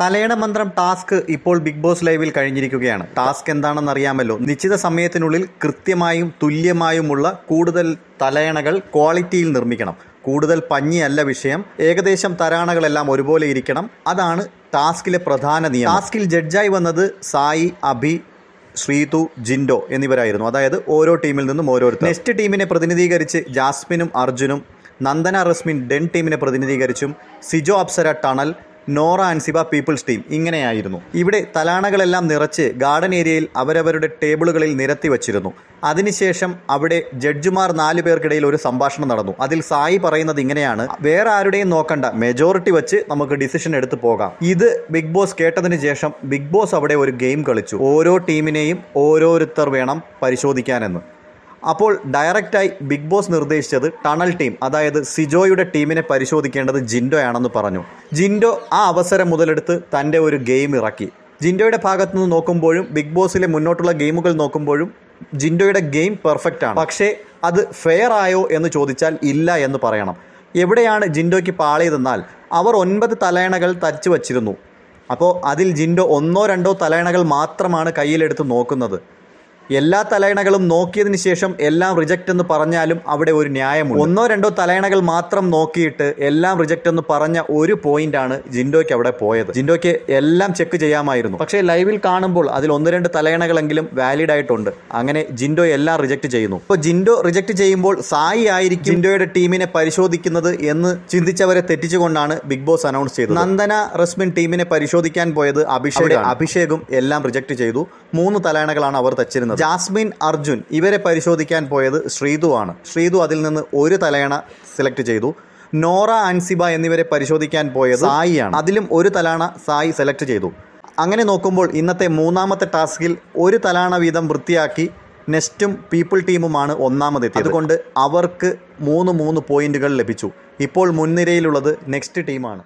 തലയുടെ മന്ത്രം ടാസ്ക് ഇപ്പോൾ ബിഗ് ബോസ് ലൈവിൽ കഴിഞ്ഞിരിക്കുകയാണ് ടാസ്ക് എന്താണെന്ന് അറിയാമല്ലോ നിശ്ചിത സമയത്തിനുള്ളിൽ കൃത്യമായും തുല്യമായുമുള്ള കൂടുതൽ തലയണകൾ ക്വാളിറ്റിയിൽ നിർമ്മിക്കണം കൂടുതൽ പഞ്ഞിയല്ല വിഷയം ഏകദേശം തരാണകളെല്ലാം ഒരുപോലെ ഇരിക്കണം അതാണ് ടാസ്കിലെ പ്രധാന നിയമം ടാസ്കിൽ ജഡ്ജായി വന്നത് സായി അഭി ശ്രീതു ജിൻഡോ എന്നിവരായിരുന്നു അതായത് ഓരോ ടീമിൽ നിന്നും ഓരോരുത്തർ നെക്സ്റ്റ് ടീമിനെ പ്രതിനിധീകരിച്ച് ജാസ്മിനും അർജുനും നന്ദന റസ്മിൻ ഡെൻ ടീമിനെ പ്രതിനിധീകരിച്ചും Sijo Apsara tunnel Nora Ansiba people's team ഇങ്ങനെയായിരുന്നു ഇവിടെ തലാണകളെല്ലാം നിറച്ച് ഗാർഡൻ ഏരിയയിൽ അവരവരുടെ ടേബിളുകളിൽ നിരത്തി വച്ചിരുന്നു അതിനുശേഷം അവിടെ ജഡ്ജിമാർ നാലു പേർക്കിടയിൽ ഒരു സംഭാഷണം നടന്നു അതിൽ സായി പറയുന്നത് ഇങ്ങനെയാണ് വേറെ ആരുടെയും നോക്കണ്ട മെജോറിറ്റി വെച്ച് നമുക്ക് ഡിസിഷൻ എടുത്തു പോകാം ഇത് ബിഗ് ബോസ് കേട്ടതിന് ശേഷം ബിഗ് ബോസ് അവിടെ ഒരു ഗെയിം കളിച്ചു ഓരോ ടീമിനെയും ഓരോരുത്തർ വേണം പരിശോധിക്കാനെന്ന് അപ്പോൾ ഡയറക്റ്റായി ബിഗ് ബോസ് നിർദ്ദേശിച്ചത് ടണൽ ടീം അതായത് സിജോയുടെ ടീമിനെ പരിശോധിക്കേണ്ടത് ജിൻഡോയാണെന്ന് പറഞ്ഞു ജിൻഡോ ആ അവസരം മുതലെടുത്ത് തൻ്റെ ഒരു ഗെയിം ഇറക്കി ജിൻഡോയുടെ ഭാഗത്തുനിന്ന് നോക്കുമ്പോഴും ബിഗ് ബോസിലെ മുന്നോട്ടുള്ള ഗെയിമുകൾ നോക്കുമ്പോഴും ജിൻഡോയുടെ ഗെയിം പെർഫെക്റ്റ് ആണ് പക്ഷേ അത് ഫെയർ ആയോ എന്ന് ചോദിച്ചാൽ ഇല്ല എന്ന് പറയണം എവിടെയാണ് ജിൻഡോയ്ക്ക് പാളിയതെന്നാൽ അവർ ഒൻപത് തലയണകൾ തച്ചു വച്ചിരുന്നു അപ്പോൾ അതിൽ ജിൻഡോ ഒന്നോ രണ്ടോ തലയണകൾ മാത്രമാണ് കയ്യിലെടുത്ത് നോക്കുന്നത് എല്ലാ തലയണകളും നോക്കിയതിന് ശേഷം എല്ലാം റിജക്റ്റ് എന്ന് പറഞ്ഞാലും അവിടെ ഒരു ന്യായമുണ്ട് ഒന്നോ രണ്ടോ തലയണകൾ മാത്രം നോക്കിയിട്ട് എല്ലാം റിജക്റ്റ് എന്ന് പറഞ്ഞ ഒരു പോയിന്റ് ആണ് ജിൻഡോയ്ക്ക് അവിടെ പോയത് ജിൻഡോയ്ക്ക് എല്ലാം ചെക്ക് ചെയ്യാമായിരുന്നു പക്ഷേ ലൈവിൽ കാണുമ്പോൾ അതിൽ ഒന്ന് രണ്ട് തലയണകളെങ്കിലും വാലിഡ് ആയിട്ടുണ്ട് അങ്ങനെ ജിൻഡോ എല്ലാം റിജക്റ്റ് ചെയ്യുന്നു അപ്പോൾ ജിൻഡോ റിജക്റ്റ് ചെയ്യുമ്പോൾ സായി ആയിരിക്കും ജിൻഡോയുടെ ടീമിനെ പരിശോധിക്കുന്നത് എന്ന് ചിന്തിച്ചവരെ തെറ്റിച്ചുകൊണ്ടാണ് ബിഗ് ബോസ് അനൗൺസ് ചെയ്തത് നന്ദന റസ്മിൻ ടീമിനെ പരിശോധിക്കാൻ പോയത് അഭിഷേക് അഭിഷേകും എല്ലാം റിജക്റ്റ് ചെയ്തു മൂന്ന് തലയണകളാണ് അവർ തച്ചിരുന്നത് ജാസ്മിൻ അർജുൻ ഇവരെ പരിശോധിക്കാൻ പോയത് ശ്രീതുവാണ് ശ്രീതു അതിൽ നിന്ന് ഒരു തലയണ സെലക്ട് ചെയ്തു നോറ അൻസിബ എന്നിവരെ പരിശോധിക്കാൻ പോയത് സായിയാണ് അതിലും ഒരു തലാണ സായി സെലക്ട് ചെയ്തു അങ്ങനെ നോക്കുമ്പോൾ ഇന്നത്തെ മൂന്നാമത്തെ ടാസ്കിൽ ഒരു തലാണ വീതം വൃത്തിയാക്കി നെസ്റ്റും പീപ്പിൾ ടീമുമാണ് ഒന്നാമതെത്തിയത് അതുകൊണ്ട് അവർക്ക് മൂന്ന് മൂന്ന് പോയിന്റുകൾ ലഭിച്ചു ഇപ്പോൾ മുൻനിരയിലുള്ളത് നെക്സ്റ്റ് ടീമാണ്